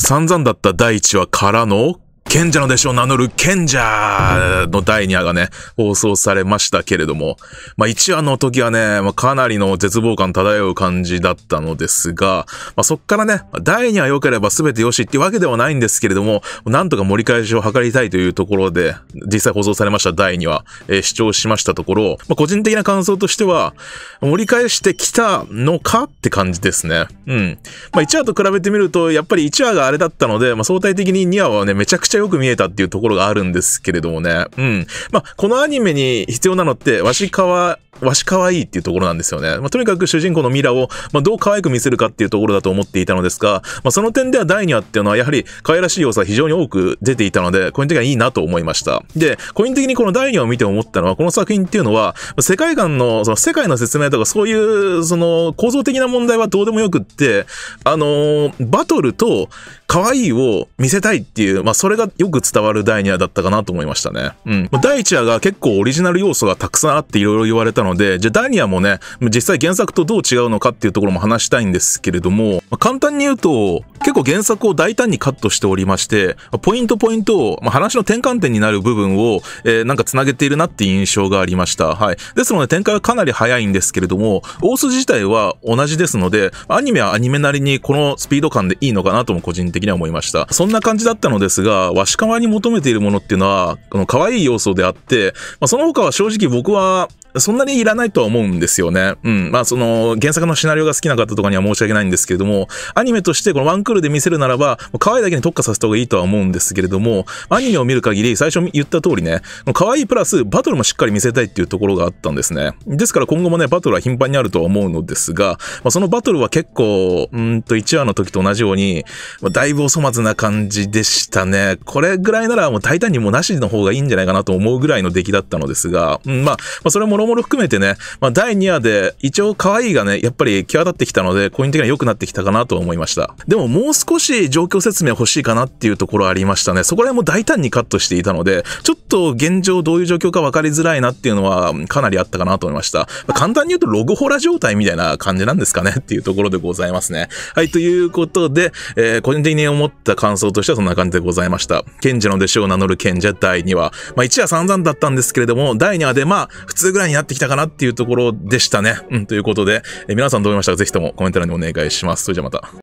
散々だった第一話からの賢者の弟子を名乗る賢者の第2話がね、放送されましたけれども、まあ1話の時はね、まあ、かなりの絶望感漂う感じだったのですが、まあそっからね、第2話良ければ全て良しっていうわけではないんですけれども、なんとか盛り返しを図りたいというところで、実際放送されました第2話、えー、視聴しましたところ、まあ、個人的な感想としては、盛り返してきたのかって感じですね。うん。まあ1話と比べてみると、やっぱり1話があれだったので、まあ相対的に2話はね、めちゃくちゃゃよく見えたっていうところがあるんですけれどもね。うん。まあ、このアニメに必要なのって、わしかわわし可愛いっていうところなんですよね。まあ、とにかく主人公のミラを、まあ、どう可愛く見せるかっていうところだと思っていたのですが、まあ、その点では第2話っていうのはやはり可愛らしい要素は非常に多く出ていたので、個人的にはいいなと思いました。で、個人的にこの第2話を見て思ったのは、この作品っていうのは、世界観の、その世界の説明とかそういう、その構造的な問題はどうでもよくって、あのー、バトルと可愛いを見せたいっていう、まあ、それがよく伝わる第2話だったかなと思いましたね。うん。第1話が結構オリジナル要素がたくさんあっていろいろ言われたのので、じゃあダニアもね、実際原作とどう違うのかっていうところも話したいんですけれども、簡単に言うと、結構原作を大胆にカットしておりまして、ポイントポイントを、ま話の転換点になる部分を、えー、なんか繋げているなっていう印象がありました。はい。ですので展開はかなり早いんですけれども、大筋自体は同じですので、アニメはアニメなりにこのスピード感でいいのかなとも個人的には思いました。そんな感じだったのですが、わしかわに求めているものっていうのは、この可愛い要素であって、まあ、その他は正直僕はそんなにいらないとは思うんですよね。うん。まあ、その、原作のシナリオが好きな方とかには申し訳ないんですけれども、アニメとしてこのワンクールで見せるならば、可愛いだけに特化させた方がいいとは思うんですけれども、アニメを見る限り、最初言った通りね、可愛いプラス、バトルもしっかり見せたいっていうところがあったんですね。ですから今後もね、バトルは頻繁にあるとは思うのですが、まあ、そのバトルは結構、うんと1話の時と同じように、まあ、だいぶお粗末な感じでしたね。これぐらいならもう大胆にもなしの方がいいんじゃないかなと思うぐらいの出来だったのですが、うん、まあ、まあ、それもろもろ含めてね、まあ、第2話で一応可愛いがね、やっぱり際立ってきたので、個人的には良くなってきたかなと思いました。でももう少し状況説明欲しいかなっていうところありましたね。そこら辺も大胆にカットしていたので、ちょっと現状どういう状況か分かりづらいなっていうのはかなりあったかなと思いました。まあ、簡単に言うとログホラ状態みたいな感じなんですかねっていうところでございますね。はい、ということで、えー、個人的に思った感想としてはそんな感じでございました。賢者の弟子を名乗る賢者第2話。まあ1話散々だったんですけれども、第2話でまあ普通ぐらいになってきたかなっていうところでしたね。うん、ということで、え皆さんどう思いましたかぜひともコメント欄にお願いします。それじゃまた。